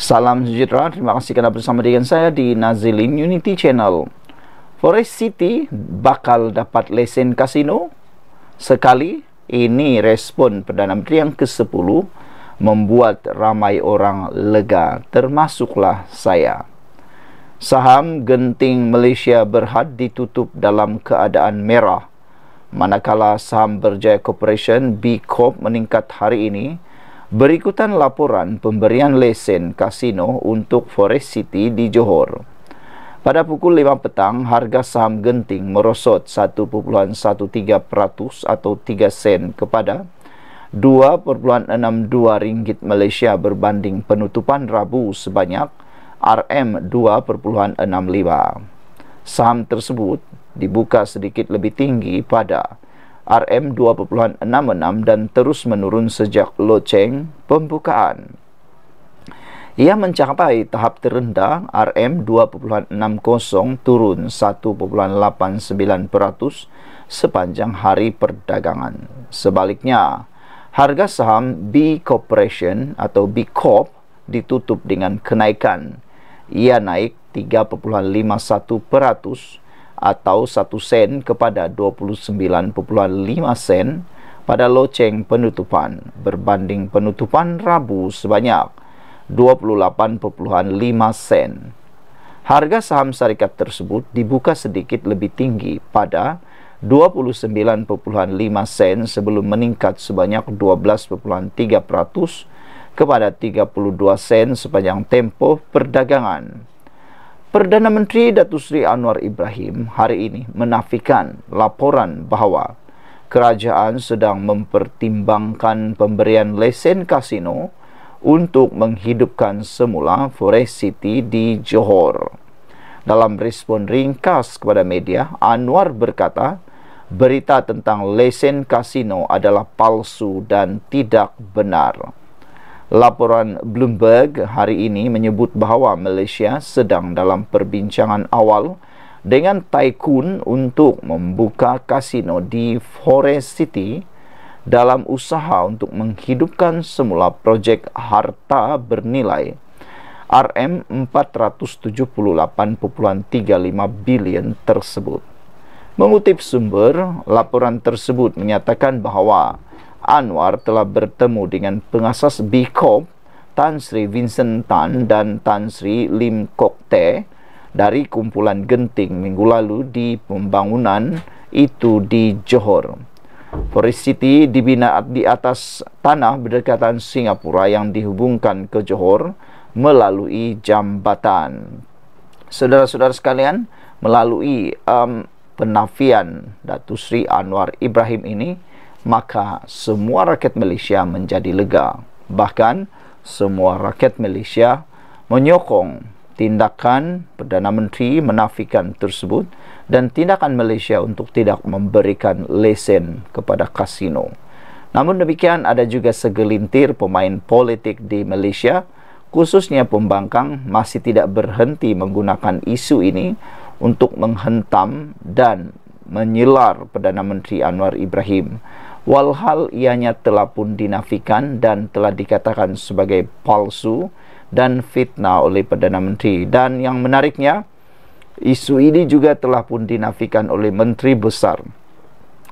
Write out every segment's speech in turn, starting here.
Salam sejahtera, terima kasih kerana bersama dengan saya di Nazilin Unity Channel. Forest City bakal dapat lesen kasino sekali. Ini respon Perdana Menteri yang ke-10 membuat ramai orang lega termasuklah saya. Saham genting Malaysia Berhad ditutup dalam keadaan merah. Manakala saham Berjaya Corporation B Corp meningkat hari ini Berikutan laporan pemberian lesen kasino untuk Forest City di Johor. Pada pukul 5 petang, harga saham genting merosot 1.13% atau 3 sen kepada 2.62 ringgit Malaysia berbanding penutupan Rabu sebanyak RM2.65. Saham tersebut dibuka sedikit lebih tinggi pada RM2.66 dan terus menurun sejak loceng pembukaan. Ia mencapai tahap terendah RM2.60 turun 1.89% sepanjang hari perdagangan. Sebaliknya, harga saham B Corporation atau B Corp ditutup dengan kenaikan. Ia naik 3.51%. atau 1 sen kepada 29.5 sen pada loceng penutupan berbanding penutupan Rabu sebanyak 28.5 sen. Harga saham syarikat tersebut dibuka sedikit lebih tinggi pada 29.5 sen sebelum meningkat sebanyak 12.3% kepada 32 sen sepanjang tempo perdagangan. Perdana Menteri Datuk Seri Anwar Ibrahim hari ini menafikan laporan bahawa kerajaan sedang mempertimbangkan pemberian lesen kasino untuk menghidupkan semula Forest City di Johor. Dalam respon ringkas kepada media, Anwar berkata, berita tentang lesen kasino adalah palsu dan tidak benar. Laporan Bloomberg hari ini menyebut bahawa Malaysia sedang dalam perbincangan awal dengan tycoon untuk membuka kasino di Forest City dalam usaha untuk menghidupkan semula projek harta bernilai RM478.35 bilion tersebut. Mengutip sumber, laporan tersebut menyatakan bahawa Anwar telah bertemu dengan pengasas BICOM Tan Sri Vincent Tan dan Tan Sri Lim Kok Te dari kumpulan genting minggu lalu di pembangunan itu di Johor. Forest City dibina di atas tanah berdekatan Singapura yang dihubungkan ke Johor melalui jambatan. Saudara-saudara sekalian, melalui um, penafian Datu Sri Anwar Ibrahim ini, maka semua rakyat Malaysia menjadi lega. Bahkan semua rakyat Malaysia menyokong tindakan Perdana Menteri menafikan tersebut dan tindakan Malaysia untuk tidak memberikan lesen kepada kasino. Namun demikian ada juga segelintir pemain politik di Malaysia khususnya pembangkang masih tidak berhenti menggunakan isu ini untuk menghentam dan menyilar Perdana Menteri Anwar Ibrahim walhal ianya telah pun dinafikan dan telah dikatakan sebagai palsu dan fitnah oleh Perdana Menteri dan yang menariknya isu ini juga telah pun dinafikan oleh Menteri Besar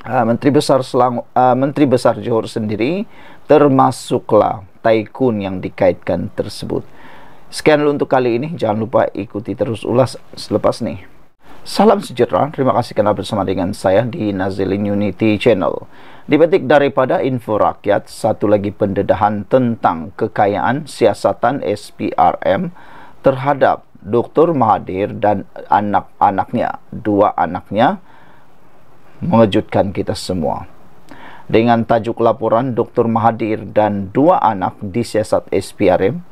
uh, Menteri Besar Selang uh, Menteri Besar Johor sendiri termasuklah taikun yang dikaitkan tersebut Sekian untuk kali ini jangan lupa ikuti terus ulas selepas nih Salam sejahtera, terima kasih kerana bersama dengan saya di Nazilin Unity Channel. Dibetik daripada info rakyat, satu lagi pendedahan tentang kekayaan siasatan SPRM terhadap Dr. Mahathir dan anak-anaknya, dua anaknya, mengejutkan kita semua. Dengan tajuk laporan Dr. Mahathir dan dua anak di siasat SPRM,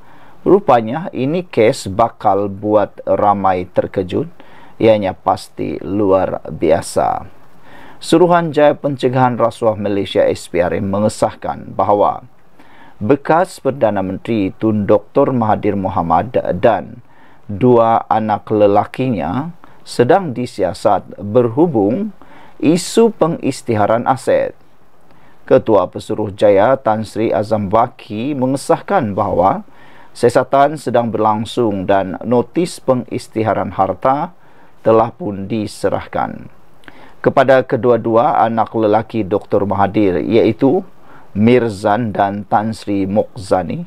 rupanya ini kes bakal buat ramai terkejut ianya pasti luar biasa. Suruhanjaya Pencegahan Rasuah Malaysia SPRM mengesahkan bahawa bekas Perdana Menteri Tun Dr. Mahathir Mohamad dan dua anak lelakinya sedang disiasat berhubung isu pengistiharan aset. Ketua Pesuruh Jaya Tan Sri Azam Baki mengesahkan bahawa sesatan sedang berlangsung dan notis pengistiharan harta telah pun diserahkan kepada kedua-dua anak lelaki Dr. Mahathir iaitu Mirzan dan Tan Sri Mokzani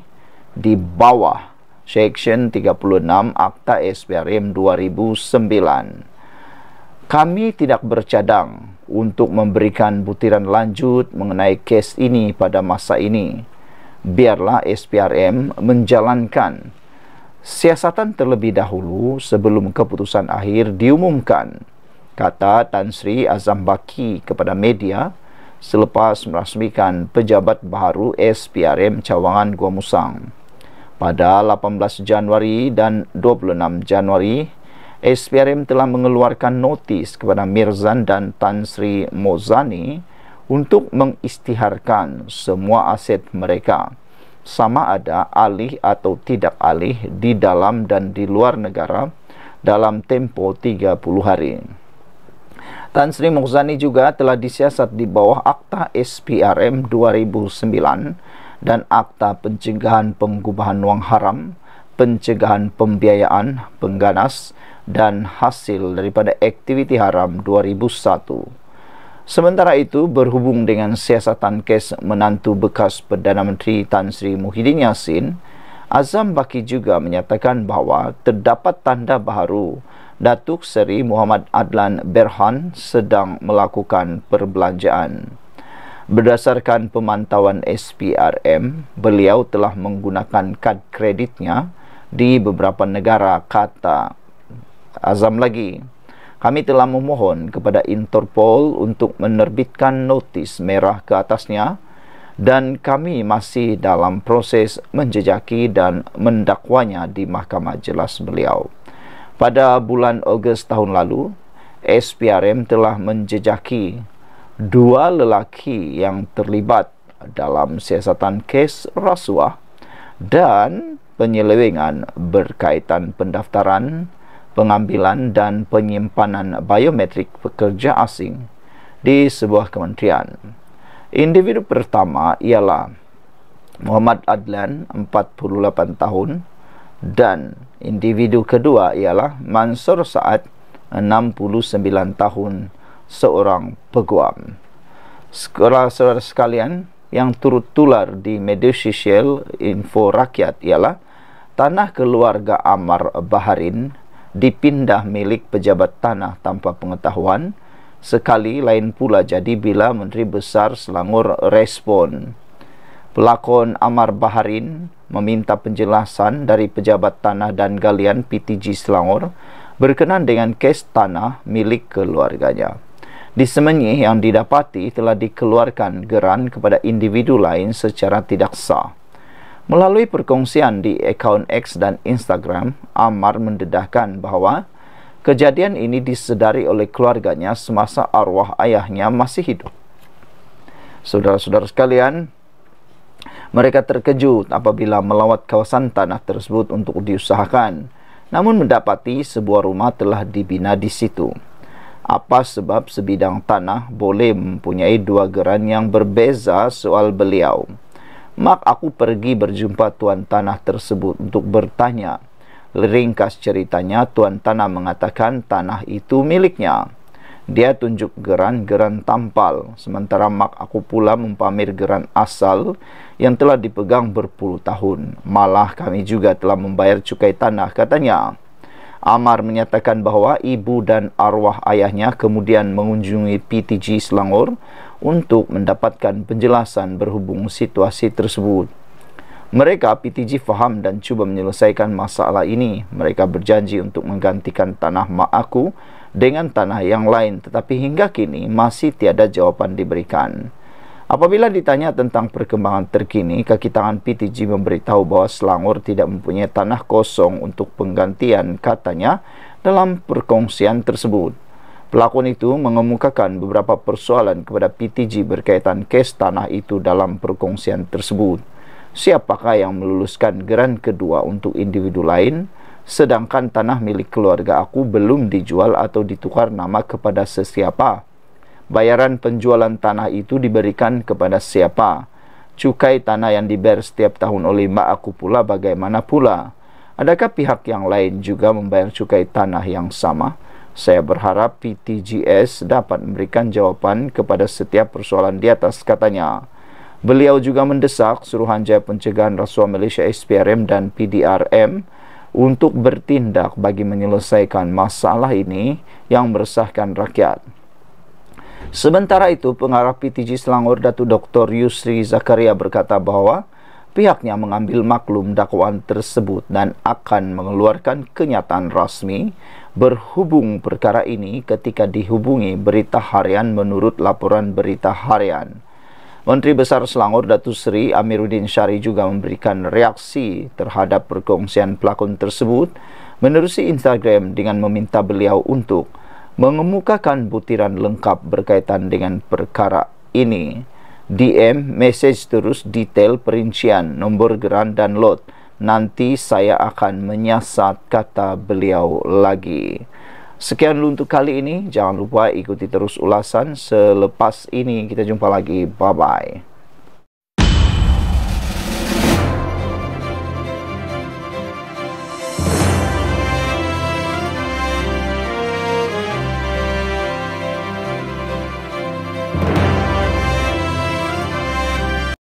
di bawah Seksyen 36 Akta SPRM 2009. Kami tidak bercadang untuk memberikan butiran lanjut mengenai kes ini pada masa ini. Biarlah SPRM menjalankan siasatan terlebih dahulu sebelum keputusan akhir diumumkan, kata Tan Sri Azam Baki kepada media selepas merasmikan pejabat baru SPRM Cawangan Gua Musang. Pada 18 Januari dan 26 Januari, SPRM telah mengeluarkan notis kepada Mirzan dan Tan Sri Mozani untuk mengistiharkan semua aset mereka. sama ada alih atau tidak alih di dalam dan di luar negara dalam tempo 30 hari. Tan Sri Mukhzani juga telah disiasat di bawah Akta SPRM 2009 dan Akta Pencegahan Pengubahan Uang Haram, Pencegahan Pembiayaan, Pengganas, dan Hasil daripada Aktiviti Haram 2001. Sementara itu, berhubung dengan siasatan kes menantu bekas Perdana Menteri Tan Sri Muhyiddin Yassin, Azam Baki juga menyatakan bahawa terdapat tanda baru Datuk Seri Muhammad Adlan Berhan sedang melakukan perbelanjaan. Berdasarkan pemantauan SPRM, beliau telah menggunakan kad kreditnya di beberapa negara kata Azam lagi. Kami telah memohon kepada Interpol untuk menerbitkan notis merah ke atasnya dan kami masih dalam proses menjejaki dan mendakwanya di mahkamah jelas beliau. Pada bulan Ogos tahun lalu, SPRM telah menjejaki dua lelaki yang terlibat dalam siasatan kes rasuah dan penyelewengan berkaitan pendaftaran pengambilan dan penyimpanan biometrik pekerja asing di sebuah kementerian. Individu pertama ialah Muhammad Adlan, 48 tahun dan individu kedua ialah Mansur Saad, 69 tahun seorang peguam. Saudara-saudara sekalian yang turut tular di media sosial info rakyat ialah tanah keluarga Amar Baharin dipindah milik pejabat tanah tanpa pengetahuan sekali lain pula jadi bila Menteri Besar Selangor respon. Pelakon Amar Baharin meminta penjelasan dari pejabat tanah dan galian PTG Selangor berkenaan dengan kes tanah milik keluarganya. Di Semenyih yang didapati telah dikeluarkan geran kepada individu lain secara tidak sah. Melalui perkongsian di akaun X dan Instagram, Ammar mendedahkan bahawa kejadian ini disedari oleh keluarganya semasa arwah ayahnya masih hidup. Saudara-saudara sekalian, mereka terkejut apabila melawat kawasan tanah tersebut untuk diusahakan, namun mendapati sebuah rumah telah dibina di situ. Apa sebab sebidang tanah boleh mempunyai dua geran yang berbeza soal beliau? Mak aku pergi berjumpa tuan tanah tersebut untuk bertanya. Ringkas ceritanya, tuan tanah mengatakan tanah itu miliknya. Dia tunjuk geran-geran tampal, sementara mak aku pula mempamer geran asal yang telah dipegang berpuluh tahun. Malah kami juga telah membayar cukai tanah, katanya. Amar menyatakan bahawa ibu dan arwah ayahnya kemudian mengunjungi PTG Selangor untuk mendapatkan penjelasan berhubung situasi tersebut. Mereka PTG faham dan cuba menyelesaikan masalah ini. Mereka berjanji untuk menggantikan tanah mak aku dengan tanah yang lain tetapi hingga kini masih tiada jawapan diberikan. Apabila ditanya tentang perkembangan terkini, kaki tangan PTG memberitahu bahawa Selangor tidak mempunyai tanah kosong untuk penggantian katanya dalam perkongsian tersebut. Pelakon itu mengemukakan beberapa persoalan kepada PTG berkaitan kes tanah itu dalam perkongsian tersebut. Siapakah yang meluluskan geran kedua untuk individu lain, sedangkan tanah milik keluarga aku belum dijual atau ditukar nama kepada sesiapa? Bayaran penjualan tanah itu diberikan kepada siapa? Cukai tanah yang dibayar setiap tahun oleh mbak aku pula bagaimana pula? Adakah pihak yang lain juga membayar cukai tanah yang sama? Saya berharap PTGS dapat memberikan jawapan kepada setiap persoalan di atas katanya. Beliau juga mendesak Suruhanjaya Pencegahan Rasuah Malaysia SPRM dan PDRM untuk bertindak bagi menyelesaikan masalah ini yang meresahkan rakyat. Sementara itu, pengarah PTG Selangor Datu Dr. Yusri Zakaria berkata bahawa pihaknya mengambil maklum dakwaan tersebut dan akan mengeluarkan kenyataan rasmi berhubung perkara ini ketika dihubungi berita harian menurut laporan berita harian. Menteri Besar Selangor Datu Seri Amiruddin Syari juga memberikan reaksi terhadap perkongsian pelakon tersebut menerusi Instagram dengan meminta beliau untuk mengemukakan butiran lengkap berkaitan dengan perkara ini. DM, message terus detail perincian nombor geran dan lot. Nanti saya akan menyiasat kata beliau lagi. Sekian dulu untuk kali ini. Jangan lupa ikuti terus ulasan. Selepas ini kita jumpa lagi. Bye-bye.